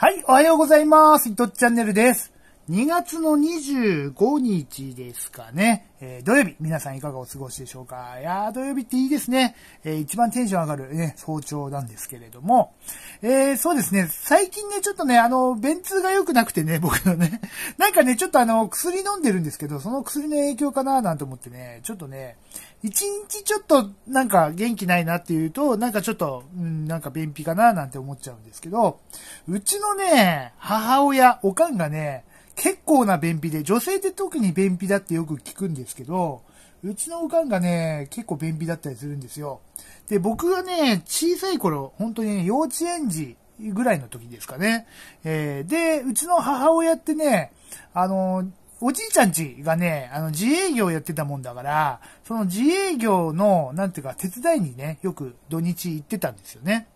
はい、おはようございます。いとっチャンネルです。2月の25日ですかね。えー、土曜日、皆さんいかがお過ごしでしょうかいやー、土曜日っていいですね。えー、一番テンション上がるね、早朝なんですけれども。えー、そうですね、最近ね、ちょっとね、あの、便通が良くなくてね、僕のね。なんかね、ちょっとあの、薬飲んでるんですけど、その薬の影響かななんて思ってね、ちょっとね、一日ちょっとなんか元気ないなっていうと、なんかちょっと、うん、なんか便秘かななんて思っちゃうんですけど、うちのね、母親、おかんがね、結構な便秘で、女性って特に便秘だってよく聞くんですけど、うちのおかんがね、結構便秘だったりするんですよ。で、僕がね、小さい頃、本当にね、幼稚園児ぐらいの時ですかね。えー、で、うちの母親ってね、あのーおじいちゃんちがね、あの、自営業やってたもんだから、その自営業の、なんていうか、手伝いにね、よく土日行ってたんですよね。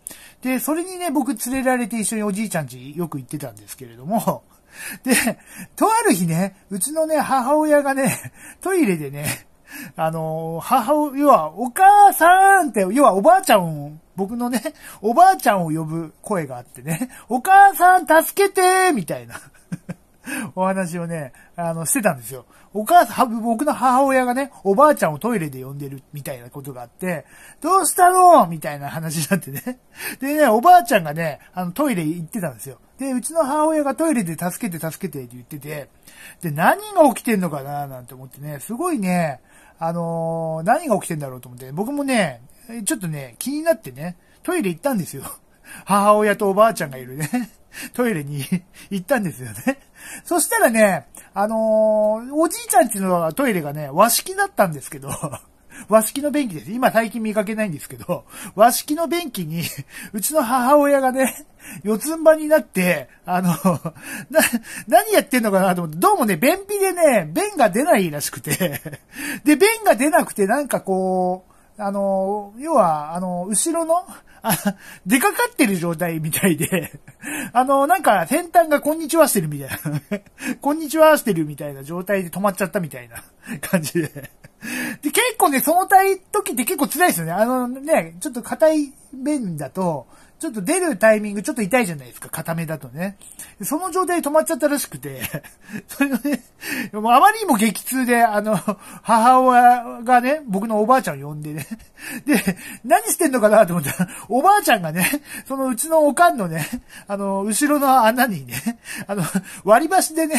で、それにね、僕連れられて一緒におじいちゃんちよく行ってたんですけれども、で、とある日ね、うちのね、母親がね、トイレでね、あの、母、要は、お母さんって、要はおばあちゃんを、僕のね、おばあちゃんを呼ぶ声があってね、お母さん助けてみたいな。お話をね、あの、してたんですよ。お母さん、僕の母親がね、おばあちゃんをトイレで呼んでるみたいなことがあって、どうしたのみたいな話になってね。でね、おばあちゃんがね、あの、トイレ行ってたんですよ。で、うちの母親がトイレで助けて助けてって言ってて、で、何が起きてんのかななんて思ってね、すごいね、あのー、何が起きてんだろうと思って、僕もね、ちょっとね、気になってね、トイレ行ったんですよ。母親とおばあちゃんがいるね、トイレに 行ったんですよね。そしたらね、あのー、おじいちゃんちのトイレがね、和式だったんですけど、和式の便器です。今最近見かけないんですけど、和式の便器に、うちの母親がね、四つん這いになって、あの、な、何やってんのかなと思って、どうもね、便秘でね、便が出ないらしくて、で、便が出なくてなんかこう、あの、要は、あの、後ろの、あ、出かかってる状態みたいで あの、なんか、先端がこんにちはしてるみたいな こんにちはしてるみたいな状態で止まっちゃったみたいな 感じでで、結構ね、その時って結構辛いですよね。あのね、ちょっと硬い面だと、ちょっと出るタイミングちょっと痛いじゃないですか、固めだとね。その状態で止まっちゃったらしくて、それがね、もうあまりにも激痛で、あの、母親がね、僕のおばあちゃんを呼んでね、で、何してんのかなと思ったら、おばあちゃんがね、そのうちのおかんのね、あの、後ろの穴にね、あの、割り箸でね、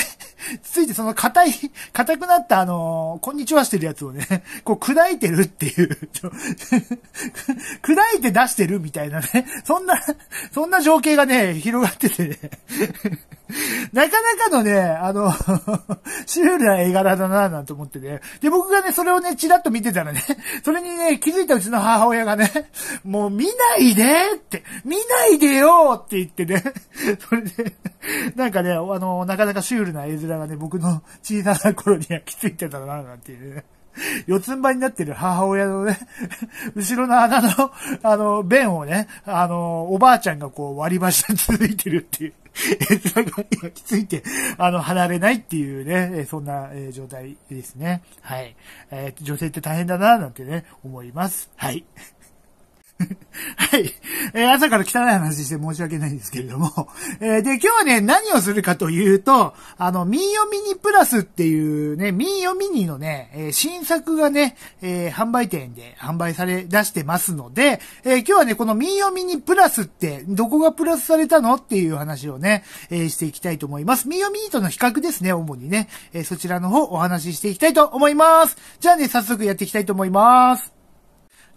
ついてその硬い、硬くなったあの、こんにちはしてるやつをね、こう砕いてるっていう、砕いて出してるみたいなね、そんんな、そんな情景がね、広がっててね。なかなかのね、あの シュールな絵柄だなぁなんて思ってね。で、僕がね、それをね、チラッと見てたらね、それにね、気づいたうちの母親がね、もう見ないでって、見ないでよって言ってね、それで、なんかね、あの、なかなかシュールな絵面がね、僕の小さな頃には気づいてたなぁなんていうね。四つん這いになってる母親のね、後ろの穴の、あの、弁をね、あの、おばあちゃんがこう割り箸で続いてるっていう。え、が焼きついて、あの、離れないっていうね、そんな、え状態ですね。はい。えー、女性って大変だな、なんてね、思います。はい。はい。えー、朝から汚い話して申し訳ないんですけれども。えー、で、今日はね、何をするかというと、あの、ミーヨミニプラスっていうね、ミーヨミニのね、えー、新作がね、え販売店で販売され、出してますので、え今日はね、このミーヨミニプラスって、どこがプラスされたのっていう話をね、えしていきたいと思います。ミーヨミニとの比較ですね、主にね。えそちらの方お話ししていきたいと思います。じゃあね、早速やっていきたいと思います。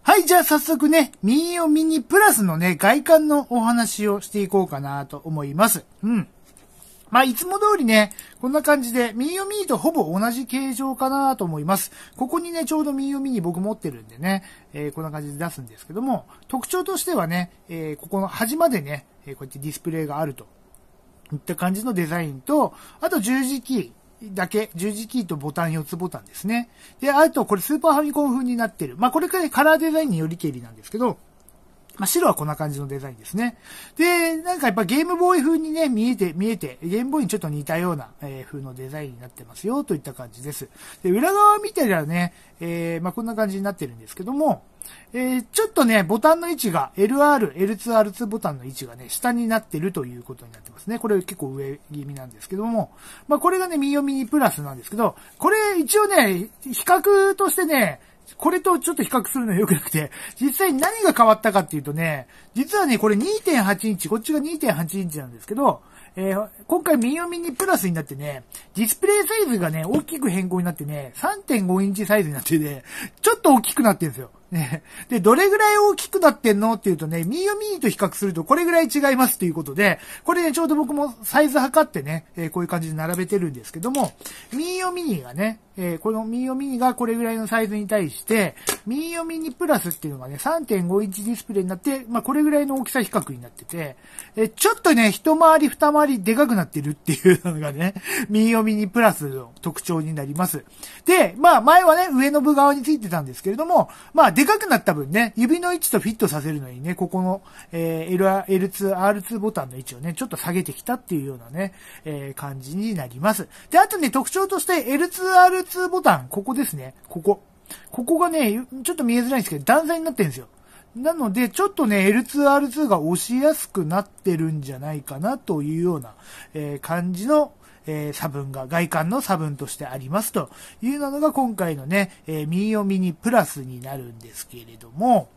はい、じゃあ早速ね、ミーオミニプラスのね、外観のお話をしていこうかなと思います。うん。まあ、いつも通りね、こんな感じで、ミーオミニとほぼ同じ形状かなと思います。ここにね、ちょうどミーオミニ僕持ってるんでね、えー、こんな感じで出すんですけども、特徴としてはね、えー、ここの端までね、えこうやってディスプレイがあるといった感じのデザインと、あと十字キー、だけ、十字キーとボタン4つボタンですね。で、あとこれスーパーファミコン風になってる。まあ、これからカラーデザインによりけりなんですけど、まあ、白はこんな感じのデザインですね。で、なんかやっぱゲームボーイ風にね、見えて、見えて、ゲームボーイにちょっと似たような、えー、風のデザインになってますよ、といった感じです。で、裏側見てたらね、えー、まあ、こんな感じになってるんですけども、えー、ちょっとね、ボタンの位置が LR、L2、R2 ボタンの位置がね、下になってるということになってますね。これ結構上気味なんですけども、まあ、これがね、右読みにプラスなんですけど、これ一応ね、比較としてね、これとちょっと比較するのは良くなくて、実際に何が変わったかっていうとね、実はね、これ2.8インチ、こっちが2.8インチなんですけど、えー、今回ミ右読ミニプラスになってね、ディスプレイサイズがね、大きく変更になってね、3.5インチサイズになってね、ちょっと大きくなってるんですよ。ね。で、どれぐらい大きくなってんのっていうとね、ミーヨミニと比較するとこれぐらい違いますということで、これね、ちょうど僕もサイズ測ってね、えー、こういう感じで並べてるんですけども、ミーヨミニがね、えー、このミーヨミニがこれぐらいのサイズに対して、ミーヨミニプラスっていうのがね、3.5インチディスプレイになって、まあ、これぐらいの大きさ比較になってて、えー、ちょっとね、一回り二回りでかくなってるっていうのがね、ミーヨミニプラスの特徴になります。で、まあ、前はね、上の部側についてたんですけれども、まあ、でかくなった分ね、指の位置とフィットさせるのにね、ここの、えー、L2、R2 ボタンの位置をね、ちょっと下げてきたっていうようなね、えー、感じになります。で、あとね、特徴として L2、R2 通ボタン、ここですね。ここ。ここがね、ちょっと見えづらいんですけど、段差になってるんですよ。なので、ちょっとね、L2、R2 が押しやすくなってるんじゃないかなというような、えー、感じのえー、差分が、外観の差分としてありますというのが今回のね、えー、右オミニプラスになるんですけれども、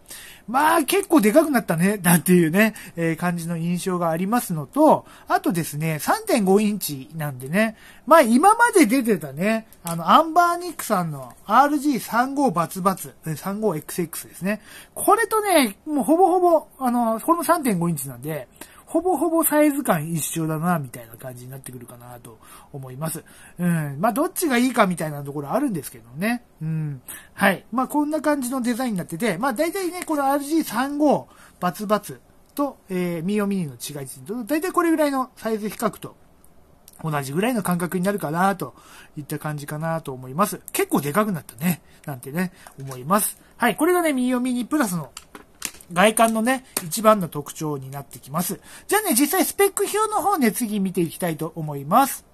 まあ結構でかくなったね、なんていうね、えー、感じの印象がありますのと、あとですね、3.5インチなんでね、まあ今まで出てたね、あの、アンバーニックさんの RG35 バツバツ、35XX ですね。これとね、もうほぼほぼ、あの、これも3.5インチなんで、ほぼほぼサイズ感一緒だな、みたいな感じになってくるかなと思います。うん。まあ、どっちがいいかみたいなところあるんですけどね。うん。はい。まあ、こんな感じのデザインになってて、まあ、大体ね、この RG35、バツバツと、えー、ミーオミニの違いと、大体これぐらいのサイズ比較と同じぐらいの感覚になるかなといった感じかなと思います。結構でかくなったね。なんてね、思います。はい。これがね、ミーオミニプラスの外観のね、一番の特徴になってきます。じゃあね、実際スペック表の方ね、次見ていきたいと思います。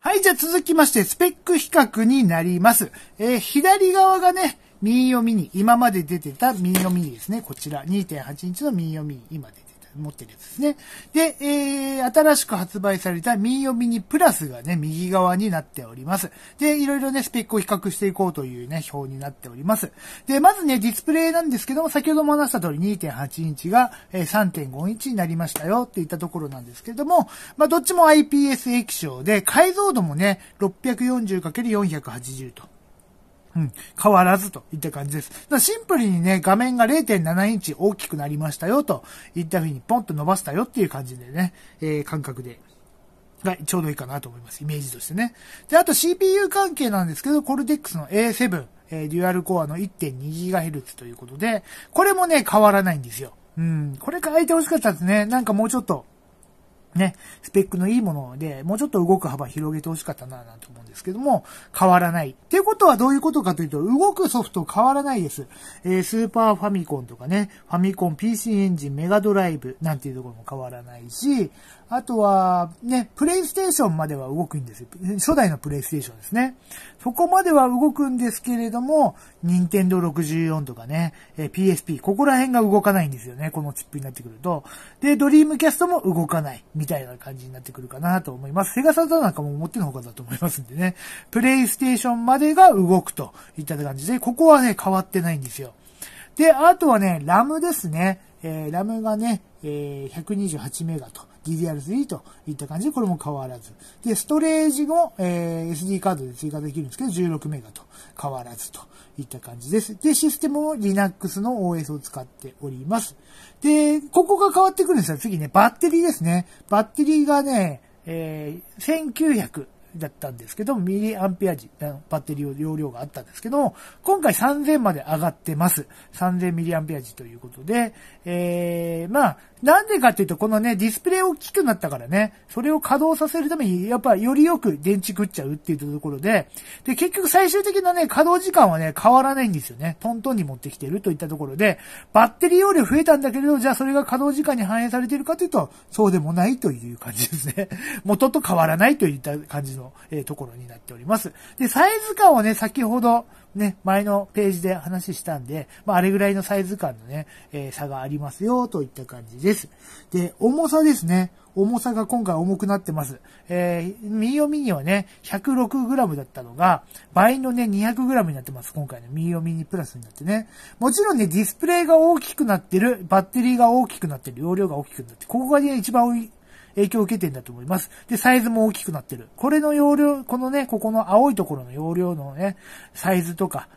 はい、じゃあ続きまして、スペック比較になります。えー、左側がね、ミーヨミニ、今まで出てたミーヨミニですね。こちら、2.8インチのミーヨミニ、今で。持ってるやつですね。で、えー、新しく発売されたミーヨミニプラスがね、右側になっております。で、いろいろね、スペックを比較していこうというね、表になっております。で、まずね、ディスプレイなんですけども、先ほども話した通り2.8インチが、え3.5インチになりましたよっていったところなんですけども、まあ、どっちも IPS 液晶で、解像度もね、640×480 と。うん、変わらずといった感じです。シンプルにね、画面が0.7インチ大きくなりましたよといった風にポンと伸ばしたよっていう感じでね、えー、感覚でがちょうどいいかなと思います。イメージとしてね。で、あと CPU 関係なんですけど、コルテックスの A7、えー、デュアルコアの 1.2GHz ということで、これもね、変わらないんですよ。うん、これ変えて欲しかったですね。なんかもうちょっと、ね、スペックのいいもので、もうちょっと動く幅広げてほしかったな、なんて思うんですけども、変わらない。っていうことはどういうことかというと、動くソフト変わらないです。えー、スーパーファミコンとかね、ファミコン PC エンジン、メガドライブなんていうところも変わらないし、あとは、ね、プレイステーションまでは動くんですよ。初代のプレイステーションですね。そこまでは動くんですけれども、任天堂64とかね、え PSP、ここら辺が動かないんですよね。このチップになってくると。で、ドリームキャストも動かない、みたいな感じになってくるかなと思います。セガサタなんかも思ってのほかだと思いますんでね。プレイステーションまでが動くといった感じで、ここはね、変わってないんですよ。で、あとはね、ラムですね。えー、ラムがね、えー、128メガと。DDR3 といった感じで、これも変わらず。で、ストレージも、えー、SD カードで追加できるんですけど、16メガと変わらずといった感じです。で、システムも Linux の OS を使っております。で、ここが変わってくるんですよ。次ね、バッテリーですね。バッテリーがね、えー、1900。だったんですけど、ミリアンペア時、バッテリー容量があったんですけど、今回3000まで上がってます。3000ミリアンペア時ということで、えー、まあ、なんでかっていうと、このね、ディスプレイ大きくなったからね、それを稼働させるために、やっぱよりよく電池食っちゃうっていうところで、で、結局最終的なね、稼働時間はね、変わらないんですよね。トントンに持ってきてるといったところで、バッテリー容量増えたんだけれど、じゃあそれが稼働時間に反映されてるかというと、そうでもないという感じですね。元と変わらないといった感じの、えー、ところになっております。で、サイズ感はね、先ほど、ね、前のページで話したんで、まあ、あれぐらいのサイズ感のね、えー、差がありますよ、といった感じです。で、重さですね。重さが今回重くなってます。えー、ミーヨミニはね、106g だったのが、倍のね、200g になってます。今回のミーヨミニプラスになってね。もちろんね、ディスプレイが大きくなってる、バッテリーが大きくなってる、容量が大きくなって、ここがね、一番影響を受けてんだと思います。で、サイズも大きくなってる。これの容量、このね、ここの青いところの容量のね、サイズとか、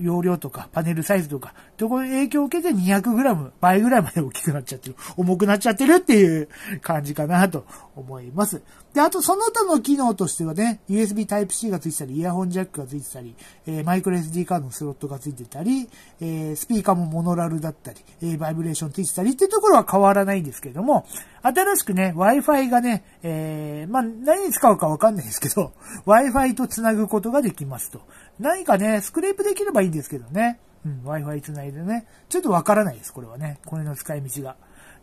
容量とか、パネルサイズとか、とこの影響を受けて 200g、倍ぐらいまで大きくなっちゃってる。重くなっちゃってるっていう感じかなと思います。で、あとその他の機能としてはね、USB Type-C がついてたり、イヤホンジャックがついてたり、えー、マイクロ SD カードのスロットがついてたり、えー、スピーカーもモノラルだったり、えー、バイブレーションついてたりっていうところは変わらないんですけども、新しくね、Wi-Fi がね、えー、まあ、何に使うかわかんないですけど、Wi-Fi と繋ぐことができますと。何かね、スクレープできればいいんですけどね。うん、Wi-Fi つないでね。ちょっとわからないです、これはね。これの使い道が。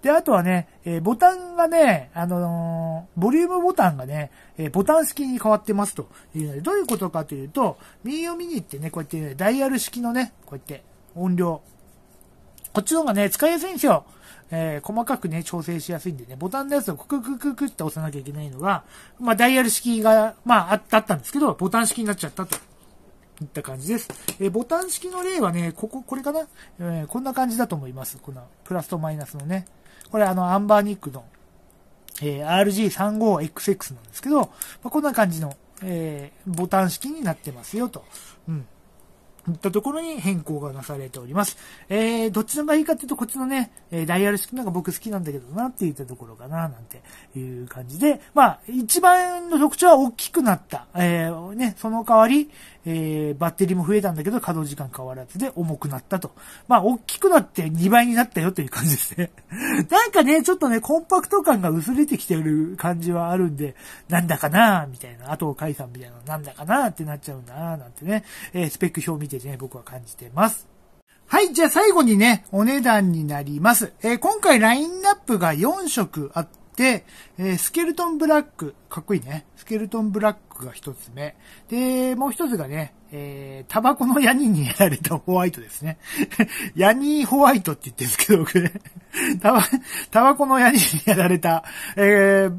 で、あとはね、えー、ボタンがね、あのー、ボリュームボタンがね、えー、ボタン式に変わってますというので、どういうことかというと、ミーヨミニってね、こうやって、ね、ダイヤル式のね、こうやって音量。こっちの方がね、使いやすいんですよ。えー、細かくね、調整しやすいんでね、ボタンのやつをクククククって押さなきゃいけないのが、まあ、ダイヤル式が、まあ、あったんですけど、ボタン式になっちゃったと。いった感じです。えー、ボタン式の例はね、ここ、これかな、えー、こんな感じだと思います。このプラスとマイナスのね。これあの、アンバーニックの、えー、RG35XX なんですけど、まあ、こんな感じの、えボタン式になってますよと。うん。いったところに変更がなされております。えー、どっちのがいいかっていうと、こっちのね、えダイヤル式のが僕好きなんだけどなって言ったところかな、なんていう感じで、まあ、一番の特徴は大きくなった。えー、ね、その代わり、えー、バッテリーも増えたんだけど、稼働時間変わらずで重くなったと。まあ、大きくなって2倍になったよという感じですね。なんかね、ちょっとね、コンパクト感が薄れてきてる感じはあるんで、なんだかなみたいな、あと、解散みたいな、なんだかなってなっちゃうななんてね、えー、スペック表を見てね、僕は感じてます。はい、じゃあ最後にね、お値段になります。えー、今回ラインナップが4色あって、えー、スケルトンブラック、かっこいいね。スケルトンブラックが一つ目。で、もう一つがね、えー、タバコのヤニにやられたホワイトですね。ヤニーホワイトって言ってるんですけど、僕ね。タバ、タバコのヤニにやられた、えー、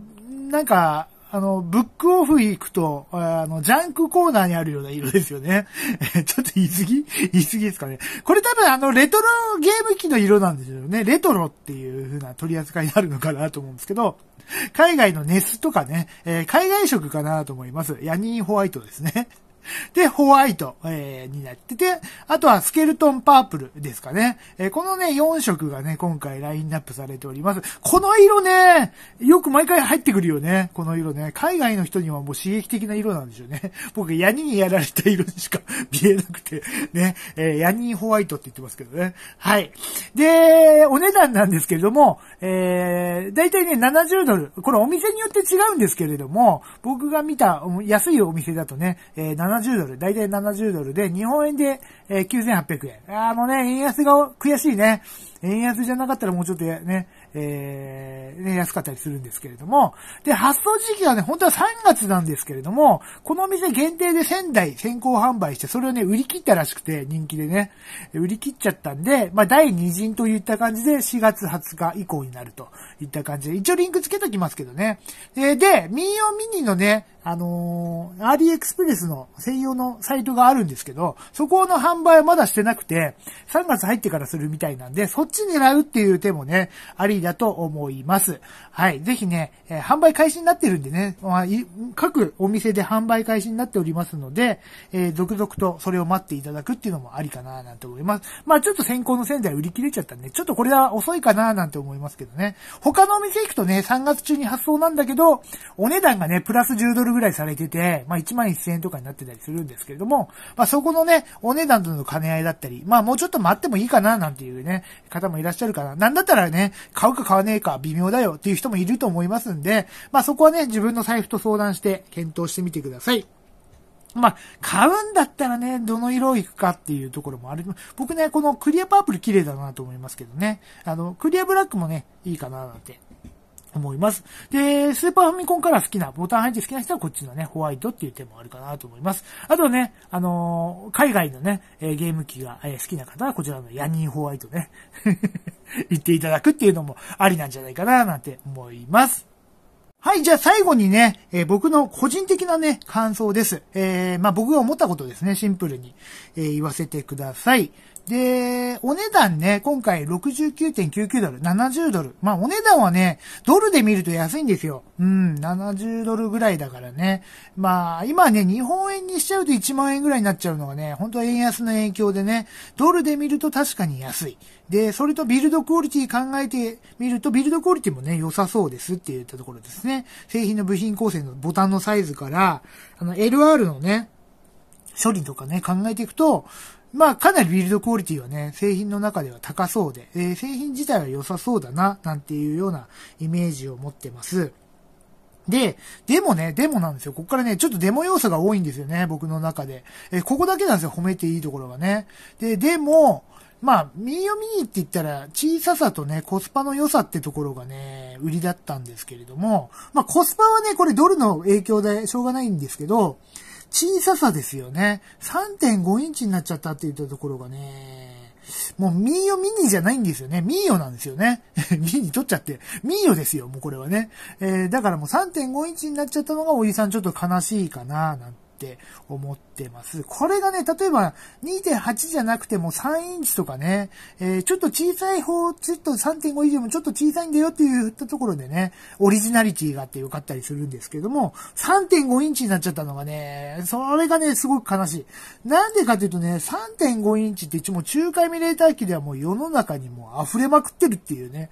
なんか、あの、ブックオフ行くと、あの、ジャンクコーナーにあるような色ですよね。ちょっと言い過ぎ言い過ぎですかね。これ多分あの、レトロゲーム機の色なんですよね。レトロっていう風な取り扱いになるのかなと思うんですけど、海外のネスとかね、えー、海外色かなと思います。ヤニーホワイトですね。で、ホワイト、えー、になってて、あとはスケルトンパープルですかね。えー、このね、4色がね、今回ラインナップされております。この色ね、よく毎回入ってくるよね。この色ね。海外の人にはもう刺激的な色なんでしょうね。僕、ヤニにやられた色にしか 見えなくて、ね。えー、ヤニホワイトって言ってますけどね。はい。で、お値段なんですけれども、えー、だいたいね、70ドル。これお店によって違うんですけれども、僕が見た安いお店だとね、えー、70ドル、だいたい70ドルで、日本円で、えー、9800円。ああ、もうね、円安が悔しいね。円安じゃなかったらもうちょっとね、えー、ね、安かったりするんですけれども。で、発送時期はね、本当は3月なんですけれども、この店限定で仙台先行販売して、それをね、売り切ったらしくて、人気でね、売り切っちゃったんで、まあ、第2陣といった感じで、4月20日以降になるといった感じで、一応リンクつけときますけどね。えー、で、民謡ミニのね、あのー、ー d e エクスプレスの専用のサイトがあるんですけど、そこの販売はまだしてなくて、3月入ってからするみたいなんで、そっち狙うっていう手もね、ありだと思います。はい。ぜひね、えー、販売開始になってるんでね、まあ、各お店で販売開始になっておりますので、えー、続々とそれを待っていただくっていうのもありかななんて思います。まあちょっと先行の仙台売り切れちゃったんで、ちょっとこれは遅いかななんて思いますけどね。他のお店行くとね、3月中に発送なんだけど、お値段がね、プラス10ドルぐらいされてて、まあ、1万1000円とかになってたりするんですけれども、まあ、そこのね、お値段との兼ね合いだったり、まあ、もうちょっと待ってもいいかな、なんていうね、方もいらっしゃるかな。なんだったらね、買うか買わねえか微妙だよっていう人もいると思いますんで、まあ、そこはね、自分の財布と相談して検討してみてください。まあ、買うんだったらね、どの色をいくかっていうところもある。僕ね、このクリアパープル綺麗だなと思いますけどね。あの、クリアブラックもね、いいかななんて思います。で、スーパーファミコンから好きな、ボタン配置好きな人はこっちのね、ホワイトっていう手もあるかなと思います。あとね、あのー、海外のね、えゲーム機が、え好きな方はこちらのヤニーホワイトね、言っていただくっていうのもありなんじゃないかななんて思います。はい、じゃあ最後にね、えー、僕の個人的なね、感想です。えー、まあ、僕が思ったことですね、シンプルに、えー、言わせてください。で、お値段ね、今回69.99ドル、70ドル。まあ、お値段はね、ドルで見ると安いんですよ。うん、70ドルぐらいだからね。まあ、今ね、日本円にしちゃうと1万円ぐらいになっちゃうのがね、本当は円安の影響でね、ドルで見ると確かに安い。で、それとビルドクオリティ考えてみると、ビルドクオリティもね、良さそうですって言ったところですね。ね、製品の部品構成のボタンのサイズから、あの、LR のね、処理とかね、考えていくと、まあ、かなりビルドクオリティはね、製品の中では高そうで、えー、製品自体は良さそうだな、なんていうようなイメージを持ってます。で、でもね、でもなんですよ。ここからね、ちょっとデモ要素が多いんですよね、僕の中で。えー、ここだけなんですよ、褒めていいところがね。で、でも、まあ、ミーヨミニって言ったら、小ささとね、コスパの良さってところがね、売りだったんですけれども、まあ、コスパはね、これドルの影響でしょうがないんですけど、小ささですよね。3.5インチになっちゃったって言ったところがね、もうミーヨミニじゃないんですよね。ミーヨなんですよね。ミーニ取っちゃって。ミーヨですよ、もうこれはね。えー、だからもう3.5インチになっちゃったのがおじさんちょっと悲しいかな、なんてって思ってます。これがね、例えば2.8じゃなくても3インチとかね、えー、ちょっと小さい方、ちょっと3.5以上もちょっと小さいんだよって言ったところでね、オリジナリティがあってよかったりするんですけども、3.5インチになっちゃったのがね、それがね、すごく悲しい。なんでかというとね、3.5インチって一応もう中華ミレーター機ではもう世の中にも溢れまくってるっていうね、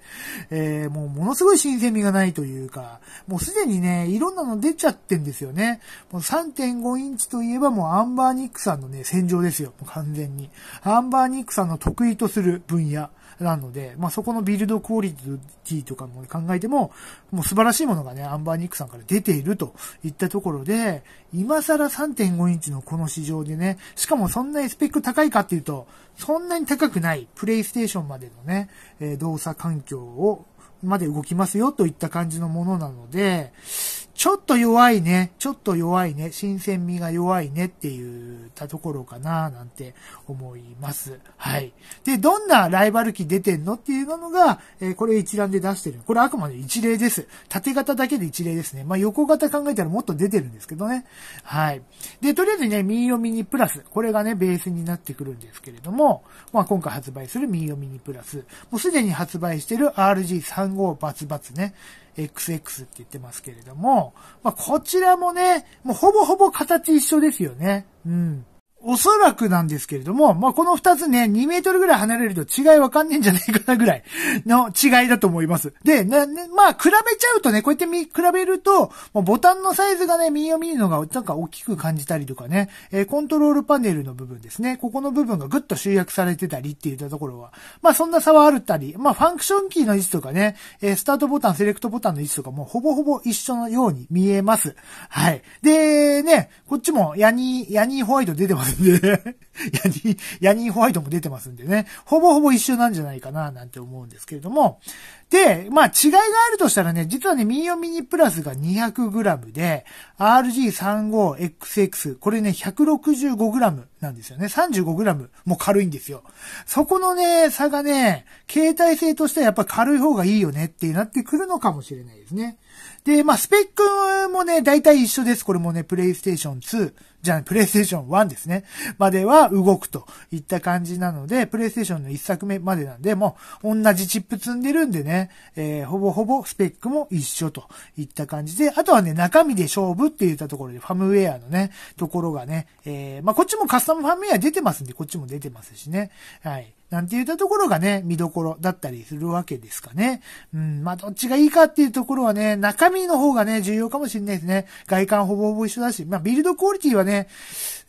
えー、もうものすごい新鮮味がないというか、もうすでにね、いろんなの出ちゃってんですよね。もう3.5インチインチといえばもうアンバーニックさんのね、戦場ですよ。完全に。アンバーニックさんの得意とする分野なので、まあ、そこのビルドクオリティとかも考えても、もう素晴らしいものがね、アンバーニックさんから出ているといったところで、今更3.5インチのこの市場でね、しかもそんなにスペック高いかっていうと、そんなに高くないプレイステーションまでのね、え動作環境をまで動きますよといった感じのものなので、ちょっと弱いね、ちょっと弱いね、新鮮味が弱いねって言ったところかな、なんて思います。はい。で、どんなライバル機出てんのっていうのが、えー、これ一覧で出してる。これあくまで一例です。縦型だけで一例ですね。まあ、横型考えたらもっと出てるんですけどね。はい。で、とりあえずね、ミーヨミニプラス。これがね、ベースになってくるんですけれども、まあ、今回発売するミーヨミニプラス。もうすでに発売してる RG35 バツバツね。XX って言ってますけれども、まあ、こちらもね、もうほぼほぼ形一緒ですよね。うん。おそらくなんですけれども、まあ、この二つね、2メートルぐらい離れると違いわかんねえんじゃないかなぐらいの違いだと思います。で、な、ね、まあ、比べちゃうとね、こうやってみ、比べると、もうボタンのサイズがね、右を見るのがなんか大きく感じたりとかね、えー、コントロールパネルの部分ですね、ここの部分がぐっと集約されてたりって言ったところは、まあ、そんな差はあるったり、まあ、ファンクションキーの位置とかね、えー、スタートボタン、セレクトボタンの位置とかもほぼほぼ一緒のように見えます。はい。で、ね、こっちもヤニー、ヤニーホワイト出てますんでヤニー、ヤニーホワイトも出てますんでね。ほぼほぼ一緒なんじゃないかな、なんて思うんですけれども。で、まあ違いがあるとしたらね、実はね、ミニオミニプラスが 200g で、RG35XX、これね、165g なんですよね。35g も軽いんですよ。そこのね、差がね、携帯性としてはやっぱ軽い方がいいよねってなってくるのかもしれないですね。で、まあスペックもね、大体一緒です。これもね、PlayStation 2。じゃあ、プレイステーション1ですね。までは動くといった感じなので、プレイステーションの1作目までなんで、もう同じチップ積んでるんでね、えー、ほぼほぼスペックも一緒といった感じで、あとはね、中身で勝負って言ったところで、ファムウェアのね、ところがね、えー、まあ、こっちもカスタムファムウェア出てますんで、こっちも出てますしね。はい。なんて言ったところがね、見どころだったりするわけですかね。うん、まあ、どっちがいいかっていうところはね、中身の方がね、重要かもしれないですね。外観ほぼほぼ一緒だし、まあ、ビルドクオリティはね、ね、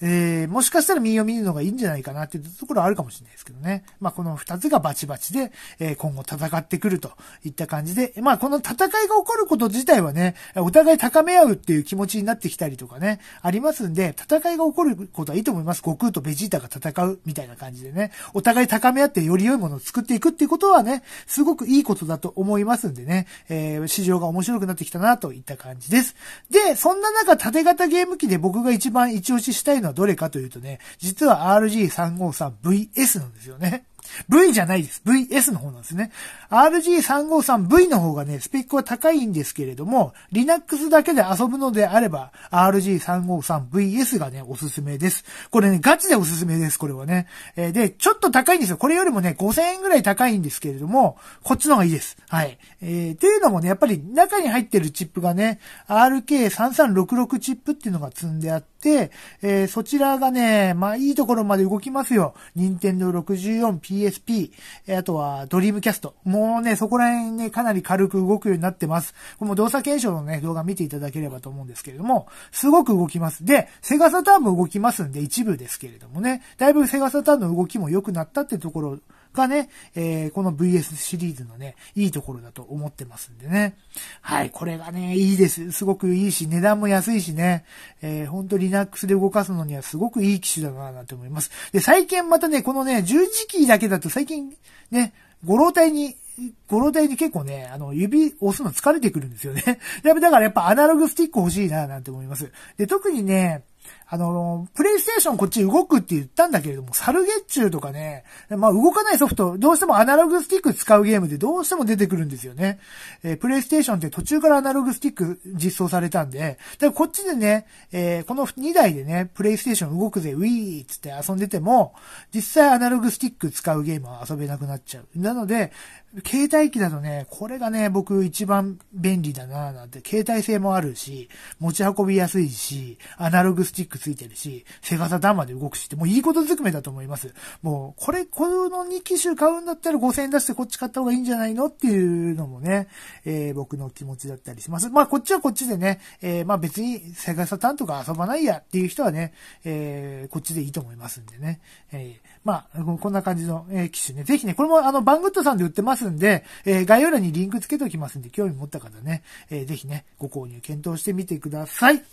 えー、もしかしたら右を見るのがいいんじゃないかなっていうところはあるかもしれないですけどね。まあ、この二つがバチバチで、えー、今後戦ってくるといった感じで、まあ、この戦いが起こること自体はね、お互い高め合うっていう気持ちになってきたりとかね、ありますんで、戦いが起こることはいいと思います。悟空とベジータが戦うみたいな感じでね、お互い高め合ってより良いものを作っていくっていうことはね、すごくいいことだと思いますんでね、えー、市場が面白くなってきたなといった感じです。で、そんな中、縦型ゲーム機で僕が一番一押ししたいのはどれかというとね、実は RG353VS なんですよね。V じゃないです。VS の方なんですね。RG353V の方がね、スペックは高いんですけれども、Linux だけで遊ぶのであれば、RG353VS がね、おすすめです。これね、ガチでおすすめです、これはね。えー、で、ちょっと高いんですよ。これよりもね、5000円ぐらい高いんですけれども、こっちの方がいいです。はい。えー、ていうのもね、やっぱり中に入ってるチップがね、RK3366 チップっていうのが積んであって、、えー、そちらがね、まあいいところまで動きますよ。任天堂64、PSP、あとはドリームキャスト。もうね、そこら辺ね、かなり軽く動くようになってます。この動作検証のね、動画見ていただければと思うんですけれども、すごく動きます。で、セガサターンも動きますんで、一部ですけれどもね、だいぶセガサターンの動きも良くなったってところ、がね、えー、この VS シリーズのね、いいところだと思ってますんでね。はい、これがね、いいです。すごくいいし、値段も安いしね、えー、ほんと Linux で動かすのにはすごくいい機種だなぁなんて思います。で、最近またね、このね、十字キーだけだと最近ね、ご老体にご老体に結構ね、あの、指押すの疲れてくるんですよね。だからやっぱアナログスティック欲しいな、なんて思います。で、特にね、あの、プレイステーションこっち動くって言ったんだけれども、サルゲッチューとかね、まあ動かないソフト、どうしてもアナログスティック使うゲームでどうしても出てくるんですよね。えー、プレイステーションって途中からアナログスティック実装されたんで、だこっちでね、えー、この2台でね、プレイステーション動くぜ、ウィーっつって遊んでても、実際アナログスティック使うゲームは遊べなくなっちゃう。なので、携帯機だとね、これがね、僕一番便利だなぁなんて、携帯性もあるし、持ち運びやすいし、アナログスティックスティックついてるし、セガサダンまで動くしって、もういいことずくめだと思います。もう、これ、この2機種買うんだったら5000円出してこっち買った方がいいんじゃないのっていうのもね、えー、僕の気持ちだったりします。まあ、こっちはこっちでね、えー、まあ別にセガサタンとか遊ばないやっていう人はね、えー、こっちでいいと思いますんでね。えー、まあ、こんな感じの、えー、機種ね。ぜひね、これもあの、バングッドさんで売ってますんで、えー、概要欄にリンクつけておきますんで、興味持った方ね、えー、ぜひね、ご購入検討してみてください。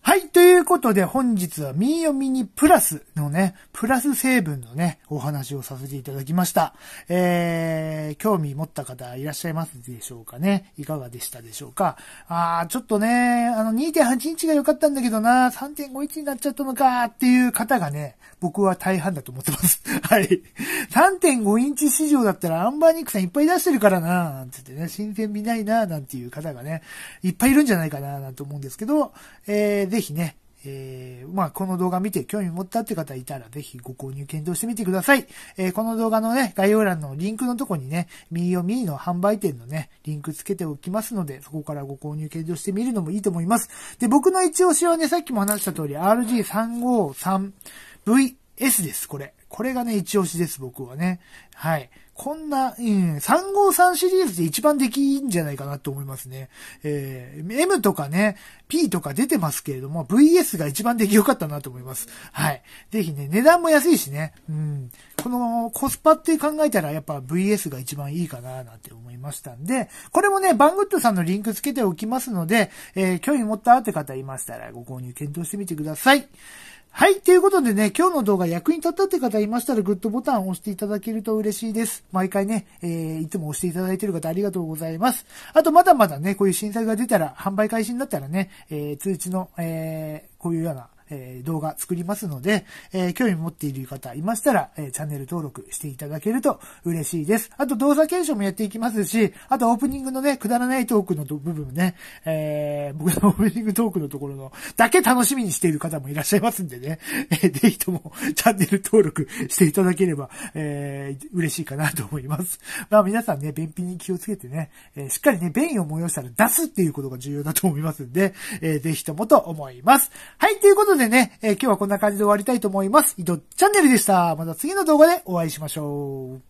はい、ということで本日はミーヨミニプラスのね、プラス成分のね、お話をさせていただきました。えー、興味持った方いらっしゃいますでしょうかねいかがでしたでしょうかあー、ちょっとね、あの2.8インチが良かったんだけどな、3.5インチになっちゃったのかっていう方がね、僕は大半だと思ってます。はい。3.5インチ市場だったらアンバーニックさんいっぱい出してるからな、なんつってね、新鮮味ないな、なんていう方がね、いっぱいいるんじゃないかな、なんて思うんですけど、えー、ぜひね、えー、まあ、この動画見て興味持ったって方いたら、ぜひご購入検討してみてください。えー、この動画のね、概要欄のリンクのとこにね、ミー右ミーの販売店のね、リンクつけておきますので、そこからご購入検討してみるのもいいと思います。で、僕の一押しはね、さっきも話した通り、RG353VS です、これ。これがね、一押しです、僕はね。はい。こんな、うん、353シリーズで一番できいいんじゃないかなと思いますね。えー、M とかね、P とか出てますけれども、VS が一番出来良かったなと思います。はい。ぜひね、値段も安いしね、うん、このコスパって考えたらやっぱ VS が一番いいかななんて思いましたんで、これもね、バングッドさんのリンクつけておきますので、えー、興味持ったって方いましたらご購入検討してみてください。はい。ということでね、今日の動画役に立ったって方いましたら、グッドボタンを押していただけると嬉しいです。毎回ね、えー、いつも押していただいている方ありがとうございます。あと、まだまだね、こういう新作が出たら、販売開始になったらね、えー、通知の、えー、こういうような、えー、動画作りますので、えー、興味持っている方いましたら、えー、チャンネル登録していただけると嬉しいです。あと動作検証もやっていきますし、あとオープニングのね、くだらないトークの部分ね、えー、僕のオープニングトークのところのだけ楽しみにしている方もいらっしゃいますんでね、えー、ぜひともチャンネル登録していただければ、えー、嬉しいかなと思います。まあ皆さんね、便秘に気をつけてね、えー、しっかりね、便意を催したら出すっていうことが重要だと思いますんで、えー、ぜひともと思います。はい、ということででね、えー、今日はこんな感じで終わりたいと思います。井戸チャンネルでした。また次の動画でお会いしましょう。